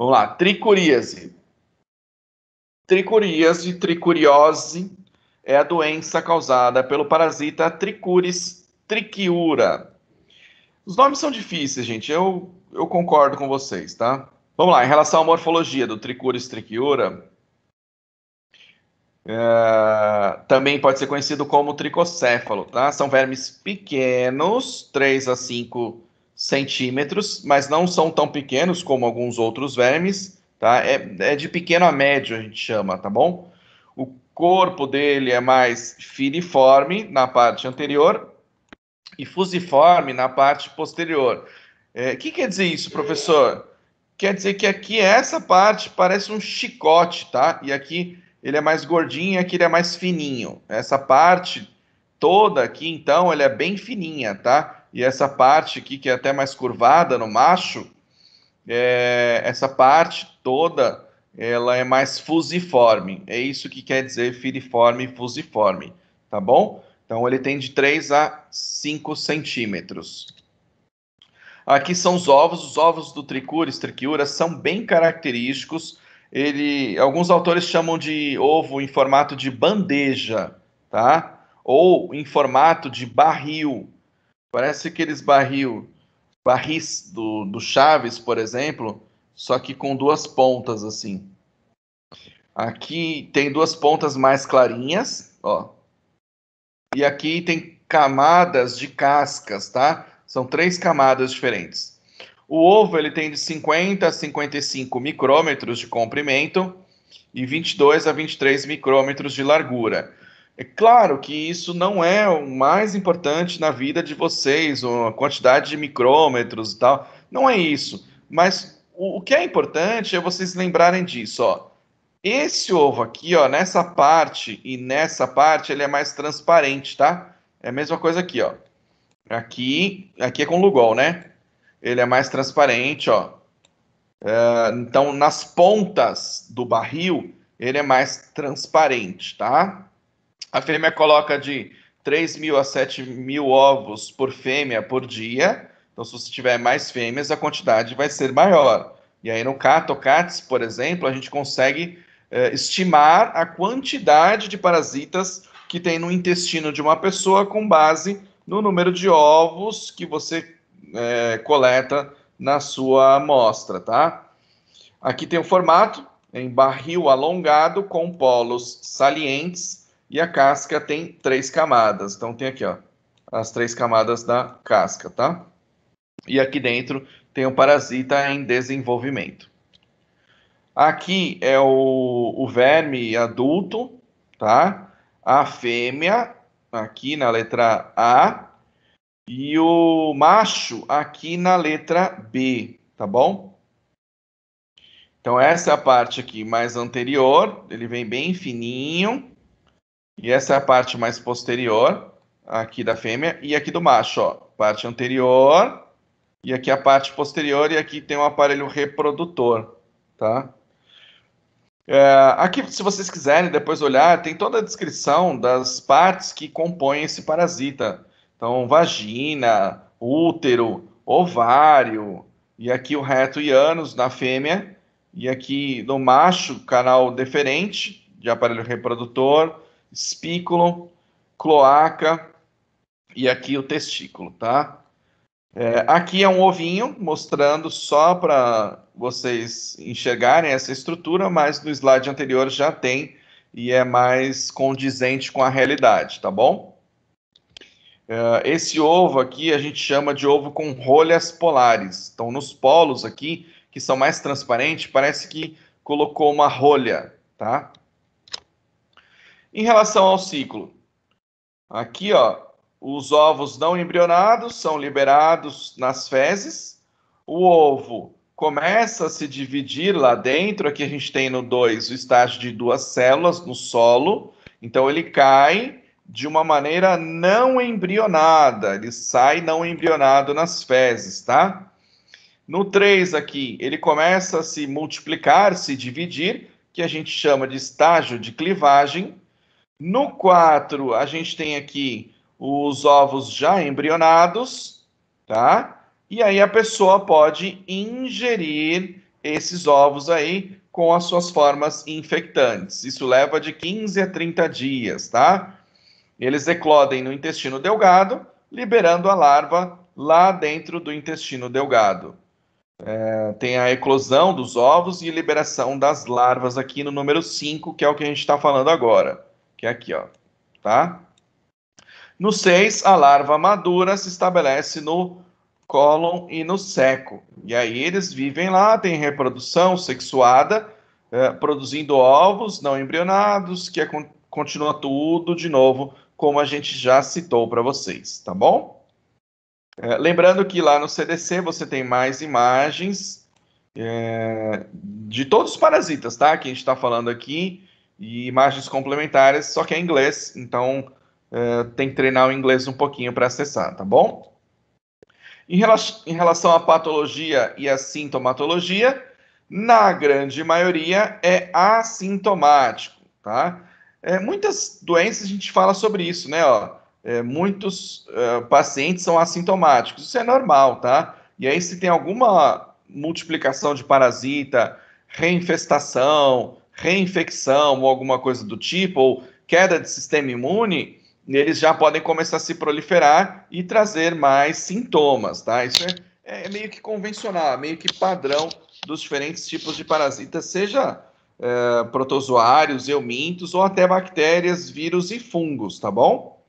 Vamos lá, tricuríase. Tricuríase, tricuriose, é a doença causada pelo parasita Tricuris trichiura. Os nomes são difíceis, gente, eu, eu concordo com vocês, tá? Vamos lá, em relação à morfologia do Tricuris trichiura, é, também pode ser conhecido como tricocéfalo, tá? São vermes pequenos, 3 a 5 centímetros, mas não são tão pequenos como alguns outros vermes, tá? É, é de pequeno a médio, a gente chama, tá bom? O corpo dele é mais filiforme na parte anterior e fusiforme na parte posterior. O é, que quer dizer isso, professor? Quer dizer que aqui essa parte parece um chicote, tá? E aqui ele é mais gordinho e aqui ele é mais fininho. Essa parte toda aqui, então, ele é bem fininha, tá? e essa parte aqui que é até mais curvada no macho, é, essa parte toda ela é mais fusiforme. É isso que quer dizer filiforme e fusiforme, tá bom? Então ele tem de 3 a 5 centímetros. Aqui são os ovos. Os ovos do Tricuris triquiura são bem característicos. Ele, alguns autores chamam de ovo em formato de bandeja, tá? Ou em formato de barril, Parece aqueles barril, barris do, do Chaves, por exemplo, só que com duas pontas assim. Aqui tem duas pontas mais clarinhas, ó. E aqui tem camadas de cascas, tá? São três camadas diferentes. O ovo ele tem de 50 a 55 micrômetros de comprimento e 22 a 23 micrômetros de largura. É claro que isso não é o mais importante na vida de vocês, a quantidade de micrômetros e tal. Não é isso. Mas o, o que é importante é vocês lembrarem disso, ó. Esse ovo aqui, ó, nessa parte e nessa parte, ele é mais transparente, tá? É a mesma coisa aqui, ó. Aqui, aqui é com Lugol, né? Ele é mais transparente, ó. É, então, nas pontas do barril, ele é mais transparente, tá? A fêmea coloca de 3 mil a 7 mil ovos por fêmea por dia. Então, se você tiver mais fêmeas, a quantidade vai ser maior. E aí, no cates, por exemplo, a gente consegue eh, estimar a quantidade de parasitas que tem no intestino de uma pessoa com base no número de ovos que você eh, coleta na sua amostra, tá? Aqui tem o formato em barril alongado com polos salientes e a casca tem três camadas. Então tem aqui, ó, as três camadas da casca, tá? E aqui dentro tem o um parasita em desenvolvimento. Aqui é o, o verme adulto, tá? A fêmea, aqui na letra A, e o macho aqui na letra B, tá bom? Então, essa é a parte aqui mais anterior, ele vem bem fininho, e essa é a parte mais posterior aqui da fêmea e aqui do macho, ó. Parte anterior e aqui a parte posterior e aqui tem um aparelho reprodutor, tá? É, aqui, se vocês quiserem depois olhar, tem toda a descrição das partes que compõem esse parasita. Então, vagina, útero, ovário, e aqui o reto e ânus na fêmea, e aqui no macho, canal deferente de aparelho reprodutor, espículo, cloaca e aqui o testículo, tá? É, aqui é um ovinho, mostrando só para vocês enxergarem essa estrutura, mas no slide anterior já tem e é mais condizente com a realidade, tá bom? É, esse ovo aqui a gente chama de ovo com rolhas polares. Então, nos polos aqui, que são mais transparentes, parece que colocou uma rolha, tá? Em relação ao ciclo, aqui ó, os ovos não embrionados são liberados nas fezes, o ovo começa a se dividir lá dentro, aqui a gente tem no 2 o estágio de duas células no solo, então ele cai de uma maneira não embrionada, ele sai não embrionado nas fezes, tá? No 3 aqui, ele começa a se multiplicar, se dividir, que a gente chama de estágio de clivagem, no 4, a gente tem aqui os ovos já embrionados, tá? E aí a pessoa pode ingerir esses ovos aí com as suas formas infectantes. Isso leva de 15 a 30 dias, tá? Eles eclodem no intestino delgado, liberando a larva lá dentro do intestino delgado. É, tem a eclosão dos ovos e liberação das larvas aqui no número 5, que é o que a gente está falando agora que é aqui, ó, tá? No 6, a larva madura se estabelece no cólon e no seco. E aí eles vivem lá, têm reprodução sexuada, eh, produzindo ovos não embrionados, que é, continua tudo de novo, como a gente já citou para vocês, tá bom? Eh, lembrando que lá no CDC você tem mais imagens eh, de todos os parasitas, tá? Que a gente está falando aqui e imagens complementares, só que é em inglês, então é, tem que treinar o inglês um pouquinho para acessar, tá bom? Em, rela em relação à patologia e à sintomatologia, na grande maioria é assintomático, tá? É, muitas doenças a gente fala sobre isso, né? Ó, é, muitos é, pacientes são assintomáticos, isso é normal, tá? E aí se tem alguma multiplicação de parasita, reinfestação, reinfecção ou alguma coisa do tipo, ou queda de sistema imune, eles já podem começar a se proliferar e trazer mais sintomas, tá? Isso é, é, é meio que convencional, é meio que padrão dos diferentes tipos de parasitas, seja é, protozoários, eumintos ou até bactérias, vírus e fungos, tá bom?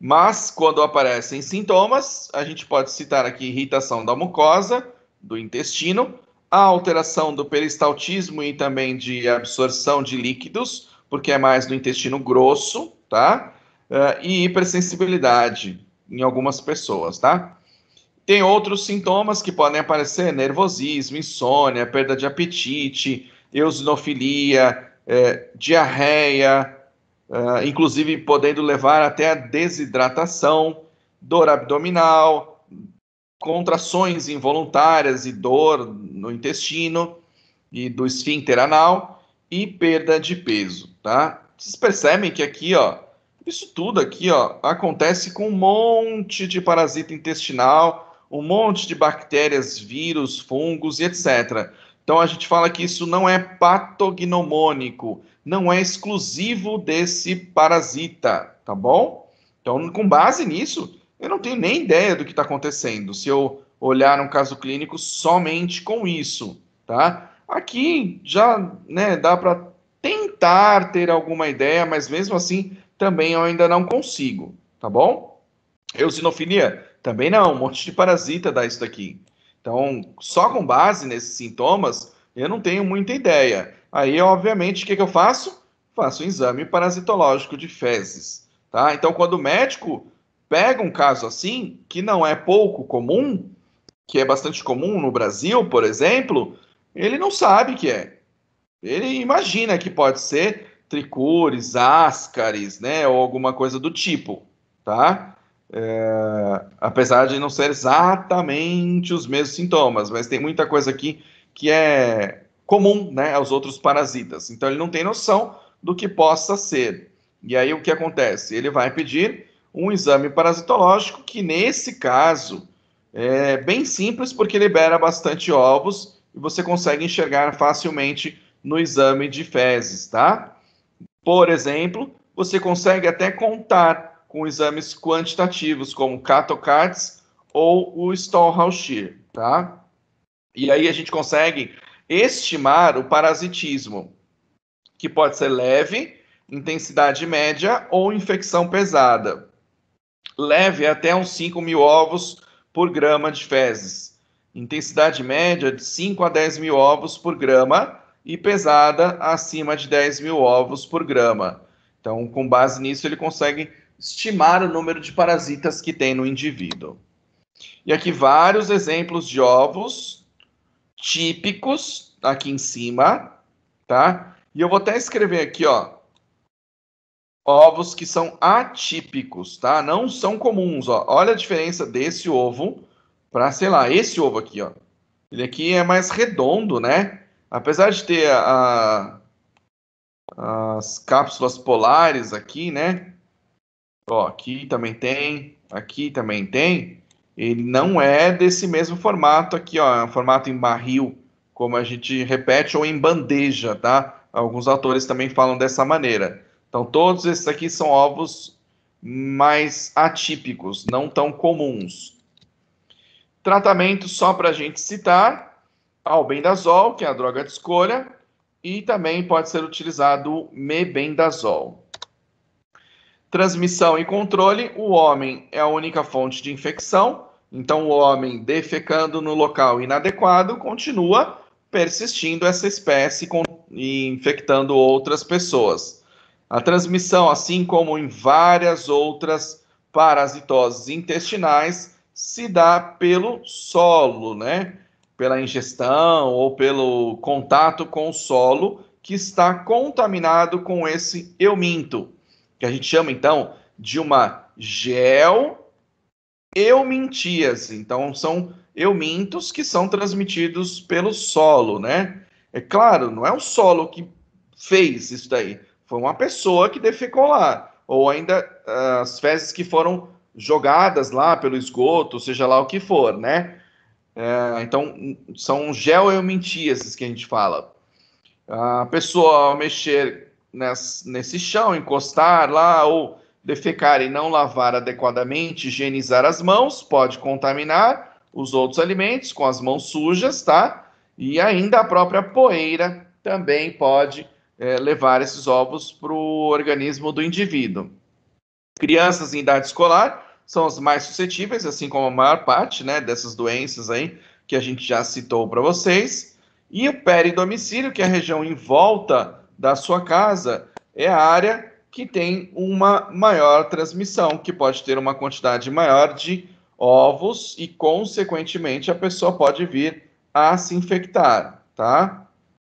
Mas quando aparecem sintomas, a gente pode citar aqui irritação da mucosa, do intestino, a alteração do peristaltismo e também de absorção de líquidos, porque é mais do intestino grosso, tá? Uh, e hipersensibilidade em algumas pessoas, tá? Tem outros sintomas que podem aparecer: nervosismo, insônia, perda de apetite, eosinofilia, eh, diarreia, uh, inclusive podendo levar até a desidratação, dor abdominal, contrações involuntárias e dor no intestino e do esfíncter anal e perda de peso, tá? Vocês percebem que aqui, ó, isso tudo aqui, ó, acontece com um monte de parasita intestinal, um monte de bactérias, vírus, fungos e etc. Então a gente fala que isso não é patognomônico, não é exclusivo desse parasita, tá bom? Então, com base nisso, eu não tenho nem ideia do que está acontecendo se eu olhar um caso clínico somente com isso, tá? Aqui já né, dá para tentar ter alguma ideia, mas mesmo assim também eu ainda não consigo, tá bom? Eosinofilia também não, um monte de parasita dá isso daqui. Então, só com base nesses sintomas, eu não tenho muita ideia. Aí, obviamente, o que, que eu faço? Faço um exame parasitológico de fezes, tá? Então, quando o médico pega um caso assim, que não é pouco comum, que é bastante comum no Brasil, por exemplo, ele não sabe que é. Ele imagina que pode ser tricores, ascaris, né, ou alguma coisa do tipo, tá? É, apesar de não ser exatamente os mesmos sintomas, mas tem muita coisa aqui que é comum, né, aos outros parasitas. Então ele não tem noção do que possa ser. E aí o que acontece? Ele vai pedir um exame parasitológico que, nesse caso, é bem simples porque libera bastante ovos e você consegue enxergar facilmente no exame de fezes, tá? Por exemplo, você consegue até contar com exames quantitativos como CatoCats ou o Stallhouse, tá? E aí a gente consegue estimar o parasitismo, que pode ser leve, intensidade média ou infecção pesada leve até uns 5 mil ovos por grama de fezes. Intensidade média de 5 a 10 mil ovos por grama e pesada acima de 10 mil ovos por grama. Então, com base nisso, ele consegue estimar o número de parasitas que tem no indivíduo. E aqui vários exemplos de ovos típicos aqui em cima, tá? E eu vou até escrever aqui, ó, ovos que são atípicos, tá? Não são comuns, ó. Olha a diferença desse ovo para, sei lá, esse ovo aqui, ó. Ele aqui é mais redondo, né? Apesar de ter a, a, as cápsulas polares aqui, né? Ó, aqui também tem, aqui também tem. Ele não é desse mesmo formato aqui, ó. É um formato em barril, como a gente repete, ou em bandeja, tá? Alguns autores também falam dessa maneira. Então, todos esses aqui são ovos mais atípicos, não tão comuns. Tratamento, só para a gente citar, albendazol, que é a droga de escolha, e também pode ser utilizado mebendazol. Transmissão e controle, o homem é a única fonte de infecção, então o homem defecando no local inadequado continua persistindo essa espécie e infectando outras pessoas. A transmissão, assim como em várias outras parasitoses intestinais, se dá pelo solo, né? Pela ingestão ou pelo contato com o solo que está contaminado com esse euminto, que a gente chama então de uma gel eumintíase. Então são eumintos que são transmitidos pelo solo, né? É claro, não é o solo que fez isso daí. Foi uma pessoa que defecou lá. Ou ainda ah, as fezes que foram jogadas lá pelo esgoto, seja lá o que for, né? É, então, são geoeumentias que a gente fala. A pessoa, ao mexer nesse, nesse chão, encostar lá ou defecar e não lavar adequadamente, higienizar as mãos, pode contaminar os outros alimentos com as mãos sujas, tá? E ainda a própria poeira também pode é, levar esses ovos para o organismo do indivíduo. Crianças em idade escolar são as mais suscetíveis, assim como a maior parte né, dessas doenças aí que a gente já citou para vocês. E o peridomicílio, que é a região em volta da sua casa, é a área que tem uma maior transmissão, que pode ter uma quantidade maior de ovos e, consequentemente, a pessoa pode vir a se infectar, tá?